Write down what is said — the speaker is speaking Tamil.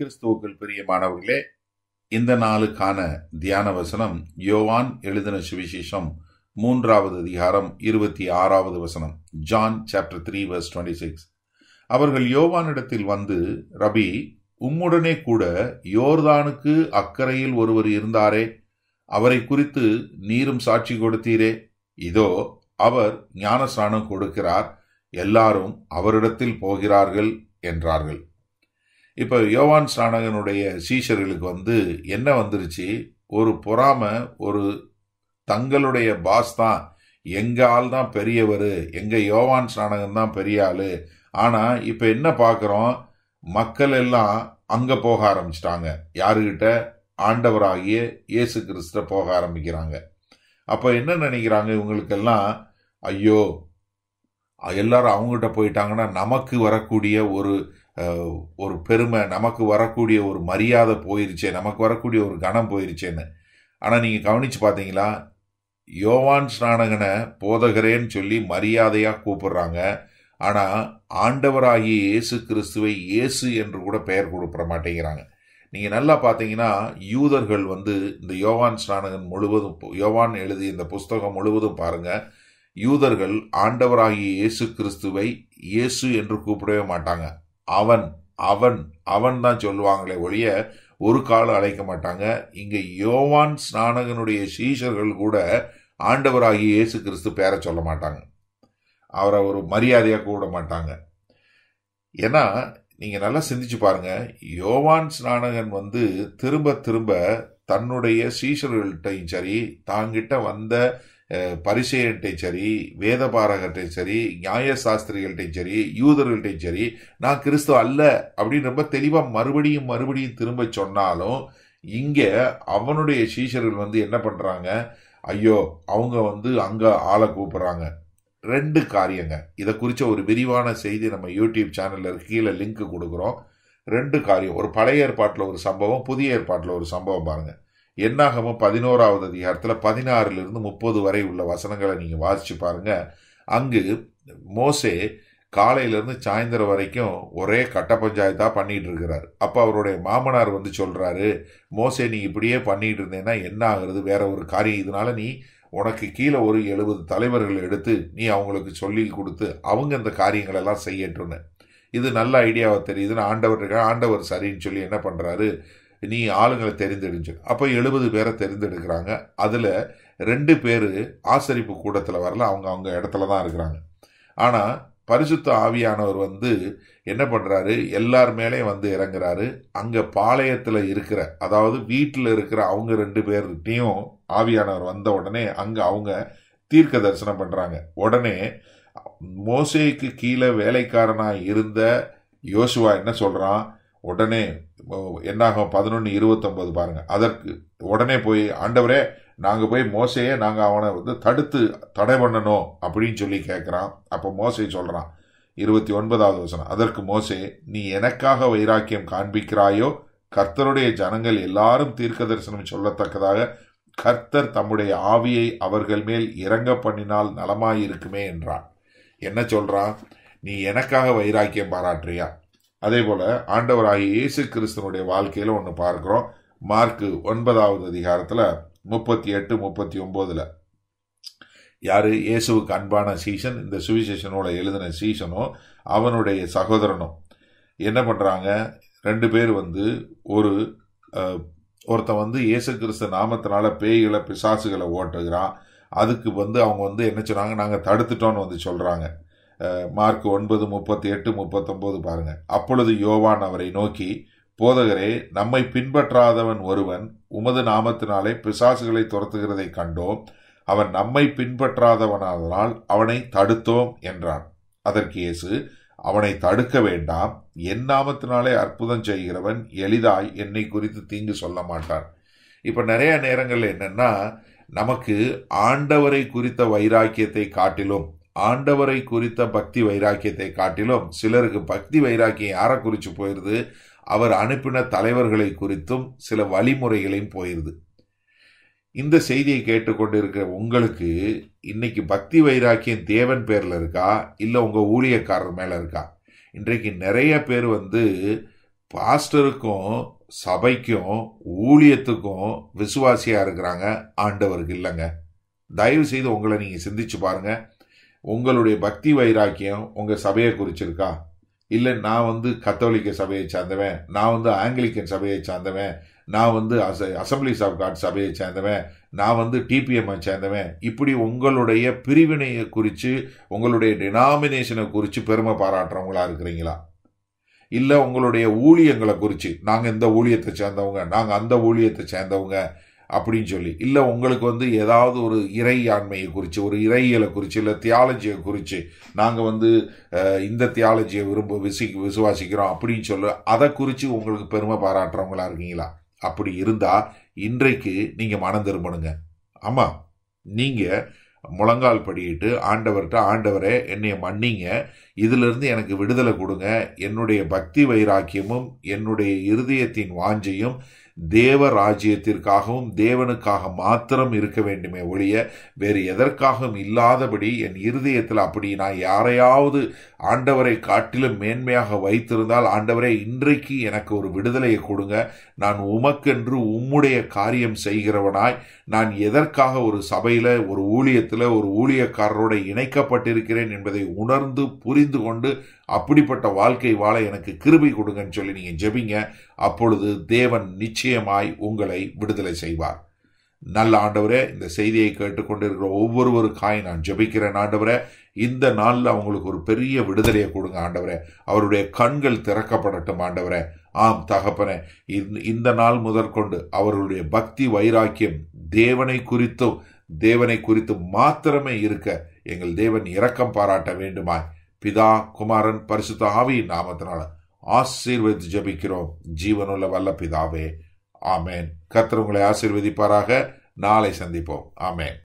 பெரிய பிரியமானவர்களே இந்த நாளுக்கான தியான வசனம் யோவான் எழுதின சுவிசேஷம் மூன்றாவது அதிகாரம் இருபத்தி ஆறாவது வசனம் John chapter three verse twenty six அவர்கள் யோவானிடத்தில் வந்து ரபி உம்முடனே கூட யோர்தானுக்கு அக்கறையில் ஒருவர் இருந்தாரே அவரை குறித்து நீரும் சாட்சி கொடுத்தீரே இதோ அவர் ஞானஸ்நானம் கொடுக்கிறார் எல்லாரும் அவரிடத்தில் போகிறார்கள் என்றார்கள் இப்போ யோவான் ஸ்நானகனுடைய சீஷர்களுக்கு வந்து என்ன வந்துருச்சு ஒரு பொறாம ஒரு தங்களுடைய பாஸ் தான் எங்கள் ஆள் தான் பெரியவர் எங்க யோவான் ஸ்நானகன் தான் பெரிய ஆள் ஆனால் இப்போ என்ன பார்க்குறோம் மக்கள் எல்லாம் அங்கே போக ஆரம்பிச்சிட்டாங்க யாருக்கிட்ட ஆண்டவராகிய இயேசு கிறிஸ்த போக ஆரம்பிக்கிறாங்க அப்போ என்ன நினைக்கிறாங்க இவங்களுக்கெல்லாம் ஐயோ எல்லாரும் அவங்ககிட்ட போயிட்டாங்கன்னா நமக்கு வரக்கூடிய ஒரு ஒரு பெருமை நமக்கு வரக்கூடிய ஒரு மரியாதை போயிருச்சே நமக்கு வரக்கூடிய ஒரு கணம் போயிருச்சேன்னு ஆனால் நீங்கள் கவனித்து பார்த்தீங்களா யோவான் ஸ்நானகனை போதகரேன்னு சொல்லி மரியாதையாக கூப்பிடுறாங்க ஆனால் ஆண்டவராகிய இயேசு கிறிஸ்துவை இயேசு என்று கூட பெயர் கொடுப்பிட மாட்டேங்கிறாங்க நீங்கள் நல்லா பார்த்தீங்கன்னா யூதர்கள் வந்து இந்த யோவான் ஸ்நானகன் முழுவதும் யோவான் எழுதிய இந்த புஸ்தகம் முழுவதும் பாருங்கள் யூதர்கள் ஆண்டவராகிய இயேசு கிறிஸ்துவை இயேசு என்று கூப்பிடவே மாட்டாங்க அவன் அவன் அவன் தான் சொல்லுவாங்களே ஒழிய ஒரு காலம் அழைக்க மாட்டாங்க இங்கே யோவான் ஸ்நானகனுடைய சீஷர்கள் கூட ஆண்டவராகி இயேசு கிறிஸ்து பேரை சொல்ல மாட்டாங்க அவரை ஒரு மரியாதையாக கூட மாட்டாங்க ஏன்னா நீங்கள் நல்லா சிந்திச்சு பாருங்க யோவான் ஸ்நானகன் வந்து திரும்ப திரும்ப தன்னுடைய சீஷர்கள்ட்டையும் சரி தாங்கிட்ட வந்த பரிசெயர்கிட்டையும் சரி வேதபாரகர்கிட்டையும் சரி நியாய சாஸ்திரிகள்கிட்டையும் சரி யூதர்கள்டையும் சரி நான் கிறிஸ்துவ அல்ல அப்படின்னு ரொம்ப தெளிவாக மறுபடியும் மறுபடியும் திரும்ப சொன்னாலும் இங்கே அவனுடைய சீஷர்கள் வந்து என்ன பண்ணுறாங்க ஐயோ அவங்க வந்து அங்கே ஆளை கூப்பிட்றாங்க ரெண்டு காரியங்க இதை குறித்த ஒரு விரிவான செய்தி நம்ம யூடியூப் சேனலில் கீழே லிங்க் கொடுக்குறோம் ரெண்டு காரியம் ஒரு பழைய ஏற்பாட்டில் ஒரு சம்பவம் புதிய ஏற்பாட்டில் ஒரு சம்பவம் பாருங்கள் என்னாகமோ பதினோராவது அதிகாரத்தில் பதினாறுலேருந்து முப்பது வரை உள்ள வசனங்களை நீங்கள் வாசித்து பாருங்கள் அங்கு மோசே காலையிலேருந்து சாயந்தரம் வரைக்கும் ஒரே கட்ட பஞ்சாயத்தாக பண்ணிகிட்டு இருக்கிறார் அப்போ அவருடைய மாமனார் வந்து சொல்கிறாரு மோசே நீ இப்படியே பண்ணிகிட்டு இருந்தேன்னா என்ன ஆகுறது வேற ஒரு காரியம் இதனால நீ உனக்கு கீழே ஒரு எழுபது தலைவர்கள் எடுத்து நீ அவங்களுக்கு சொல்லி கொடுத்து அவங்க இந்த காரியங்களெல்லாம் செய்யட்டுன்னு இது நல்ல ஐடியாவை தெரியுதுன்னு ஆண்டவர் ஆண்டவர் சரின்னு சொல்லி என்ன பண்ணுறாரு நீ ஆளுங்களை தெரிந்தெடுஞ்சு அப்போ எழுபது பேரை தெரிந்தெடுக்கிறாங்க அதில் ரெண்டு பேர் ஆசரிப்பு கூடத்தில் வரல அவங்க அவங்க இடத்துல தான் இருக்கிறாங்க ஆனால் பரிசுத்த ஆவியானவர் வந்து என்ன பண்ணுறாரு எல்லார் மேலே வந்து இறங்குறாரு அங்கே பாளையத்தில் இருக்கிற அதாவது வீட்டில் இருக்கிற அவங்க ரெண்டு பேர்கிட்டையும் ஆவியானவர் வந்த உடனே அங்கே அவங்க தீர்க்க தரிசனம் பண்ணுறாங்க உடனே மோசேக்கு கீழே வேலைக்காரனாக இருந்த யோசுவா என்ன சொல்கிறான் உடனே என்னாகும் பதினொன்று இருபத்தொம்பது பாருங்கள் அதற்கு உடனே போய் ஆண்டவரே நாங்கள் போய் மோசையே நாங்கள் அவனை வந்து தடுத்து தடை பண்ணணும் அப்படின்னு சொல்லி கேட்குறான் அப்போ மோசை சொல்கிறான் இருபத்தி ஒன்பதாவது வசனம் அதற்கு மோசே நீ எனக்காக வைராக்கியம் காண்பிக்கிறாயோ கர்த்தருடைய ஜனங்கள் எல்லாரும் தீர்க்க தரிசனம் சொல்லத்தக்கதாக கர்த்தர் தம்முடைய ஆவியை அவர்கள் மேல் இறங்க பண்ணினால் நலமாயிருக்குமே என்றான் என்ன சொல்கிறான் நீ எனக்காக வைராக்கியம் பாராட்டுறியா அதே போல ஆண்டவராகிய இயேசு கிறிஸ்தனுடைய வாழ்க்கையில ஒன்று பார்க்கிறோம் மார்க்கு ஒன்பதாவது அதிகாரத்துல முப்பத்தி எட்டு முப்பத்தி ஒன்பதுல யாரு இயேசுவுக்கு அன்பான சீசன் இந்த சுவிசேஷனோட எழுதின சீசனும் அவனுடைய சகோதரனும் என்ன பண்ணுறாங்க ரெண்டு பேர் வந்து ஒரு ஒருத்தன் வந்து இயேசு கிறிஸ்து நாமத்தினால பேய்களை பிசாசுகளை ஓட்டுகிறான் அதுக்கு வந்து அவங்க வந்து என்ன சொன்னாங்க நாங்கள் தடுத்துட்டோன்னு வந்து சொல்கிறாங்க மார்க் ஒன்பது முப்பத்தி எட்டு முப்பத்தொம்போது பாருங்கள் அப்பொழுது யோவான் அவரை நோக்கி போதகரே நம்மை பின்பற்றாதவன் ஒருவன் உமது நாமத்தினாலே பிசாசுகளை துரத்துகிறதை கண்டோம் அவன் நம்மை பின்பற்றாதவனாதலால் அவனை தடுத்தோம் என்றான் அதற்கு இயேசு அவனை தடுக்க வேண்டாம் என் நாமத்தினாலே அற்புதம் செய்கிறவன் எளிதாய் என்னை குறித்து தீங்கு சொல்ல மாட்டான் இப்போ நிறைய நேரங்கள் என்னென்னா நமக்கு ஆண்டவரை குறித்த வைராக்கியத்தை காட்டிலும் ஆண்டவரை குறித்த பக்தி வைராக்கியத்தை காட்டிலும் சிலருக்கு பக்தி வைராக்கியம் யாரை குறித்து போயிடுது அவர் அனுப்பின தலைவர்களை குறித்தும் சில வழிமுறைகளையும் போயிடுது இந்த செய்தியை கேட்டுக்கொண்டிருக்கிற உங்களுக்கு இன்னைக்கு பக்தி வைராக்கியம் தேவன் பேரில் இருக்கா இல்லை உங்கள் ஊழியக்காரர் மேலே இருக்கா இன்றைக்கு நிறைய பேர் வந்து பாஸ்டருக்கும் சபைக்கும் ஊழியத்துக்கும் விசுவாசியாக இருக்கிறாங்க ஆண்டவருக்கு இல்லைங்க தயவு செய்து உங்களை நீங்கள் சிந்திச்சு பாருங்கள் உங்களுடைய பக்தி வைராக்கியம் உங்கள் சபையை குறிச்சிருக்கா இல்லை நான் வந்து கத்தோலிக்க சபையை சேர்ந்தவன் நான் வந்து ஆங்கிலிக்கன் சபையை சேர்ந்தவன் நான் வந்து அச அசம்பிளிஸ் ஆஃப் காட் சபையை சேர்ந்தவன் நான் வந்து டிபிஎம்ஐ சேர்ந்தவன் இப்படி உங்களுடைய பிரிவினையை குறித்து உங்களுடைய டினாமினேஷனை குறித்து பெருமை பாராட்டுறவங்களா இருக்கிறீங்களா இல்லை உங்களுடைய ஊழியங்களை குறித்து நாங்கள் இந்த ஊழியத்தை சேர்ந்தவங்க நாங்கள் அந்த ஊழியத்தை சேர்ந்தவங்க அப்படின்னு சொல்லி இல்லை உங்களுக்கு வந்து ஏதாவது ஒரு இறை ஆண்மையை குறித்து ஒரு இறையலை குறித்து இல்லை தியாலஜியை குறித்து நாங்கள் வந்து இந்த தியாலஜியை விரும்ப விசி விசுவாசிக்கிறோம் அப்படின்னு சொல்லி அதை குறித்து உங்களுக்கு பெருமை பாராட்டுறவங்களா இருக்கீங்களா அப்படி இருந்தால் இன்றைக்கு நீங்கள் மனம் திரும்பணுங்க ஆமாம் நீங்கள் முழங்கால் படியிட்டு ஆண்டவர்கிட்ட ஆண்டவரே என்னைய மன்னிங்க இதிலிருந்து எனக்கு விடுதலை கொடுங்க என்னுடைய பக்தி வைராக்கியமும் என்னுடைய இருதயத்தின் வாஞ்சையும் தேவ ராஜ்யத்திற்காகவும் தேவனுக்காக மாத்திரம் இருக்க வேண்டுமே ஒழிய வேறு எதற்காகவும் இல்லாதபடி என் இருதயத்தில் அப்படி நான் யாரையாவது ஆண்டவரை காட்டிலும் மேன்மையாக வைத்திருந்தால் ஆண்டவரே இன்றைக்கு எனக்கு ஒரு விடுதலையை கொடுங்க நான் உமக்கென்று உம்முடைய காரியம் செய்கிறவனாய் நான் எதற்காக ஒரு சபையில் ஒரு ஊழியத்தில் ஒரு ஊழியக்காரரோடு இணைக்கப்பட்டிருக்கிறேன் என்பதை உணர்ந்து புரிந்து அறிந்து கொண்டு அப்படிப்பட்ட வாழ்க்கை வாழ எனக்கு கிருபை கொடுங்கன்னு சொல்லி நீங்கள் ஜெபிங்க அப்பொழுது தேவன் நிச்சயமாய் உங்களை விடுதலை செய்வார் நல்ல ஆண்டவரே இந்த செய்தியை கேட்டுக்கொண்டிருக்கிற ஒவ்வொருவருக்காய் நான் ஜபிக்கிறேன் ஆண்டவரே இந்த நாளில் அவங்களுக்கு ஒரு பெரிய விடுதலையை கொடுங்க ஆண்டவரே அவருடைய கண்கள் திறக்கப்படட்டும் ஆண்டவரே ஆம் தகப்பனே இந்த நாள் முதற்கொண்டு அவர்களுடைய பக்தி வைராக்கியம் தேவனை குறித்தும் தேவனை குறித்து மாத்திரமே இருக்க எங்கள் தேவன் இரக்கம் பாராட்ட வேண்டுமாய் பிதா குமாரன் பரிசுத்த ஆவி நாமத்தினால ஆசீர்வதி ஜபிக்கிறோம் ஜீவனுள்ள வல்ல பிதாவே ஆமேன் கர்த்தர் உங்களை ஆசீர்வதிப்பாராக நாளை சந்திப்போம் ஆமேன்